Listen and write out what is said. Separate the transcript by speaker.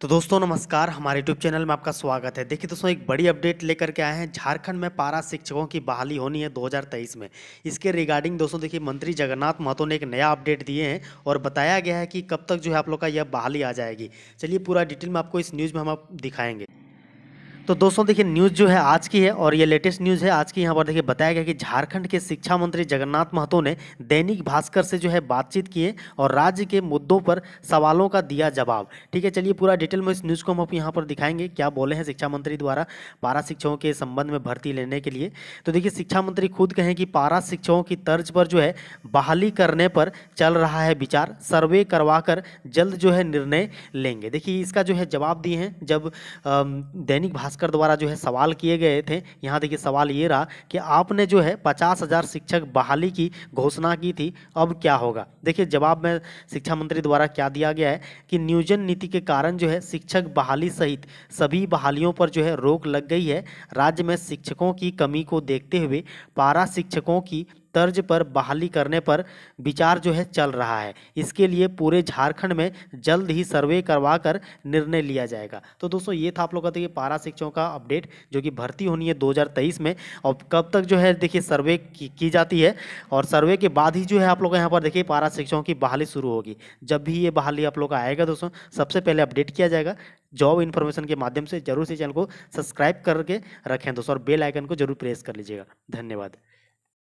Speaker 1: तो दोस्तों नमस्कार हमारे यूट्यूब चैनल में आपका स्वागत है देखिए दोस्तों एक बड़ी अपडेट लेकर के आए हैं झारखंड में पारा शिक्षकों की बहाली होनी है 2023 में इसके रिगार्डिंग दोस्तों देखिए मंत्री जगन्नाथ महतो ने एक नया अपडेट दिए हैं और बताया गया है कि कब तक जो है आप लोग का यह बहाली आ जाएगी चलिए पूरा डिटेल में आपको इस न्यूज़ में हम आप दिखाएंगे तो दोस्तों देखिए न्यूज़ जो है आज की है और ये लेटेस्ट न्यूज़ है आज की यहाँ पर देखिए बताया गया कि झारखंड के शिक्षा मंत्री जगन्नाथ महतो ने दैनिक भास्कर से जो है बातचीत किए और राज्य के मुद्दों पर सवालों का दिया जवाब ठीक है चलिए पूरा डिटेल में इस न्यूज़ को हम आप यहाँ पर दिखाएंगे क्या बोले हैं शिक्षा मंत्री द्वारा पारा शिक्षकों के संबंध में भर्ती लेने के लिए तो देखिए शिक्षा मंत्री खुद कहें कि पारा शिक्षकों की तर्ज पर जो है बहाली करने पर चल रहा है विचार सर्वे करवा कर जल्द जो है निर्णय लेंगे देखिए इसका जो है जवाब दिए हैं जब दैनिक भास्कर भास्कर द्वारा जो है सवाल किए गए थे यहाँ देखिए सवाल ये रहा कि आपने जो है पचास हज़ार शिक्षक बहाली की घोषणा की थी अब क्या होगा देखिए जवाब में शिक्षा मंत्री द्वारा क्या दिया गया है कि नियोजन नीति के कारण जो है शिक्षक बहाली सहित सभी बहालियों पर जो है रोक लग गई है राज्य में शिक्षकों की कमी को देखते हुए पारा शिक्षकों की तर्ज पर बहाली करने पर विचार जो है चल रहा है इसके लिए पूरे झारखंड में जल्द ही सर्वे करवा कर निर्णय लिया जाएगा तो दोस्तों ये था आप लोग का देखिए पारा शिक्षकों का अपडेट जो कि भर्ती होनी है दो में और कब तक जो है देखिए सर्वे की, की जाती है और सर्वे के बाद ही जो है आप लोग यहाँ पर देखिए पारा शिक्षकों की बहाली शुरू होगी जब भी ये बहाली आप लोग का आएगा दोस्तों सबसे पहले अपडेट किया जाएगा जॉब इन्फॉर्मेशन के माध्यम से जरूर से चैनल को सब्सक्राइब करके रखें दोस्तों और बेल आइकन को जरूर प्रेस कर लीजिएगा धन्यवाद